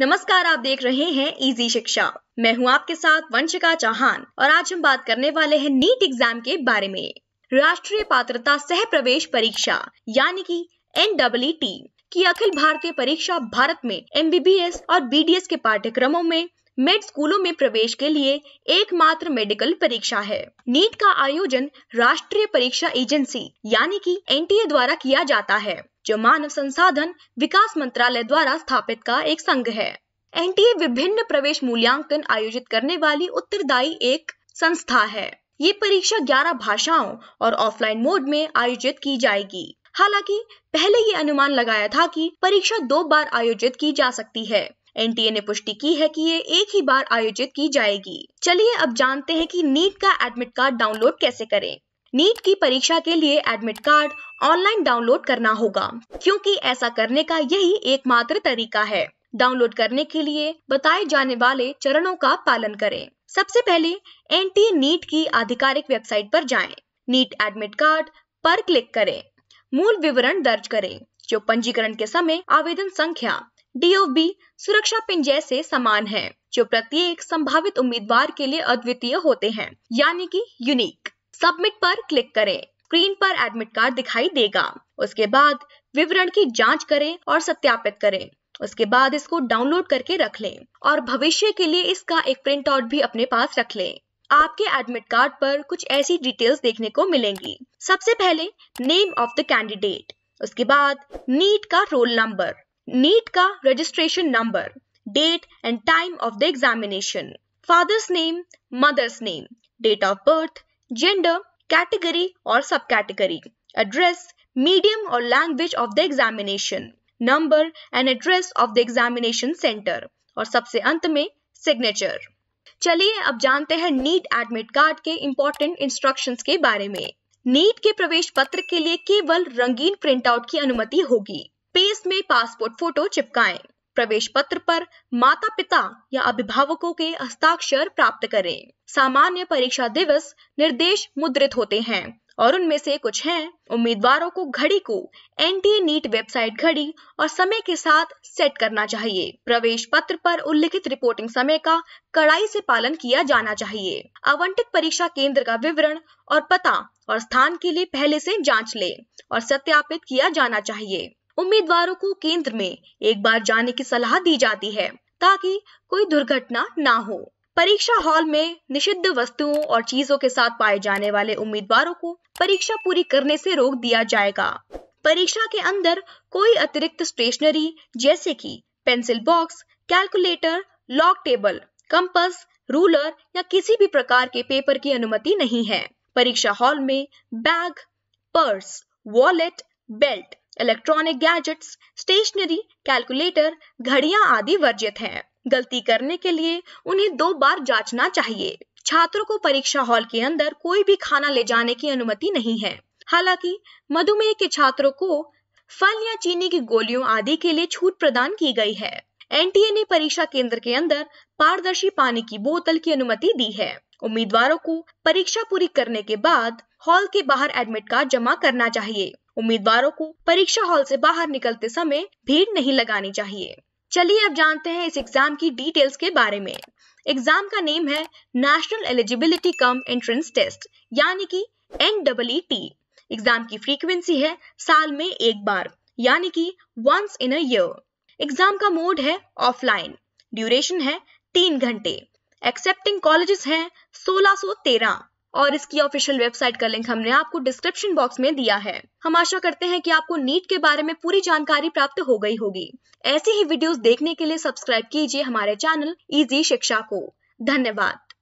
नमस्कार आप देख रहे हैं इजी शिक्षा मैं हूं आपके साथ वंशिका चौहान और आज हम बात करने वाले हैं नीट एग्जाम के बारे में राष्ट्रीय पात्रता सह प्रवेश परीक्षा यानी कि एन e की अखिल भारतीय परीक्षा भारत में एम और बी के पाठ्यक्रमों में मेड स्कूलों में प्रवेश के लिए एकमात्र मेडिकल परीक्षा है नीट का आयोजन राष्ट्रीय परीक्षा एजेंसी यानी कि एनटीए द्वारा किया जाता है जो मानव संसाधन विकास मंत्रालय द्वारा स्थापित का एक संघ है एनटीए विभिन्न प्रवेश मूल्यांकन आयोजित करने वाली उत्तरदायी एक संस्था है ये परीक्षा 11 भाषाओं और ऑफलाइन मोड में आयोजित की जाएगी हालांकि पहले ये अनुमान लगाया था कि परीक्षा दो बार आयोजित की जा सकती है एनटीए ने पुष्टि की है कि ये एक ही बार आयोजित की जाएगी चलिए अब जानते हैं कि नीट का एडमिट कार्ड डाउनलोड कैसे करें नीट की परीक्षा के लिए एडमिट कार्ड ऑनलाइन डाउनलोड करना होगा क्योंकि ऐसा करने का यही एकमात्र तरीका है डाउनलोड करने के लिए बताए जाने वाले चरणों का पालन करें सबसे पहले एन नीट की आधिकारिक वेबसाइट पर जाएं, नीट एडमिट कार्ड पर क्लिक करें मूल विवरण दर्ज करें जो पंजीकरण के समय आवेदन संख्या डीओबी सुरक्षा पिन जैसे समान हैं, जो प्रत्येक संभावित उम्मीदवार के लिए अद्वितीय होते हैं यानी कि यूनिक सबमिट पर क्लिक करें स्क्रीन पर एडमिट कार्ड दिखाई देगा उसके बाद विवरण की जांच करें और सत्यापित करें उसके बाद इसको डाउनलोड करके रख लें और भविष्य के लिए इसका एक प्रिंट आउट भी अपने पास रख लें आपके एडमिट कार्ड पर कुछ ऐसी डिटेल्स देखने को मिलेंगी सबसे पहले नेम ऑफ द कैंडिडेट उसके बाद नीट का रोल नंबर नीट का registration number date and time of the examination father's name mother's name date of birth gender category और सब कैटेगरी एड्रेस मीडियम और language of the examination number and address of the examination centre और सबसे अंत में signature चलिए अब जानते हैं नीट एडमिट कार्ड के इम्पोर्टेंट इंस्ट्रक्शंस के बारे में नीट के प्रवेश पत्र के लिए केवल रंगीन प्रिंटआउट की अनुमति होगी पेज में पासपोर्ट फोटो चिपकाएं प्रवेश पत्र पर माता पिता या अभिभावकों के हस्ताक्षर प्राप्त करें सामान्य परीक्षा दिवस निर्देश मुद्रित होते हैं और उनमें से कुछ हैं उम्मीदवारों को घड़ी को टी नीट वेबसाइट घड़ी और समय के साथ सेट करना चाहिए प्रवेश पत्र पर उल्लिखित रिपोर्टिंग समय का कड़ाई से पालन किया जाना चाहिए आवंटित परीक्षा केंद्र का विवरण और पता और स्थान के लिए पहले से जांच लें और सत्यापित किया जाना चाहिए उम्मीदवारों को केंद्र में एक बार जाने की सलाह दी जाती है ताकि कोई दुर्घटना ना हो परीक्षा हॉल में निषिद्ध वस्तुओं और चीजों के साथ पाए जाने वाले उम्मीदवारों को परीक्षा पूरी करने से रोक दिया जाएगा परीक्षा के अंदर कोई अतिरिक्त स्टेशनरी जैसे कि pencil box calculator log table compass ruler या किसी भी प्रकार के पेपर की अनुमति नहीं है परीक्षा हॉल में bag purse wallet belt electronic gadgets stationery calculator घड़ियां आदि वर्जित हैं गलती करने के लिए उन्हें दो बार जांचना चाहिए छात्रों को परीक्षा हॉल के अंदर कोई भी खाना ले जाने की अनुमति नहीं है हालांकि मधुमेह के छात्रों को फल या चीनी की गोलियों आदि के लिए छूट प्रदान की गई है एनटीए ने परीक्षा केंद्र के अंदर पारदर्शी पानी की बोतल की अनुमति दी है उम्मीदवारों को परीक्षा पूरी करने के बाद हॉल के बाहर एडमिट कार्ड जमा करना चाहिए उम्मीदवारों को परीक्षा हॉल से बाहर निकलते समय भीड़ नहीं लगानी चाहिए चलिए अब जानते हैं इस एग्जाम की डिटेल्स के बारे में एग्जाम का नेम है national eligibility cum entrance test यानी कि एन टी एग्जाम की फ्रीक्वेंसी है साल में एक बार यानी कि वंस इन अयर एग्जाम का मोड है ऑफलाइन ड्यूरेशन है तीन घंटे एक्सेप्टिंग कॉलेजेस हैं 1613 और इसकी ऑफिशियल वेबसाइट का लिंक हमने आपको डिस्क्रिप्शन बॉक्स में दिया है हम आशा करते हैं कि आपको नीट के बारे में पूरी जानकारी प्राप्त हो गई होगी ऐसी ही वीडियोस देखने के लिए सब्सक्राइब कीजिए हमारे चैनल इजी शिक्षा को धन्यवाद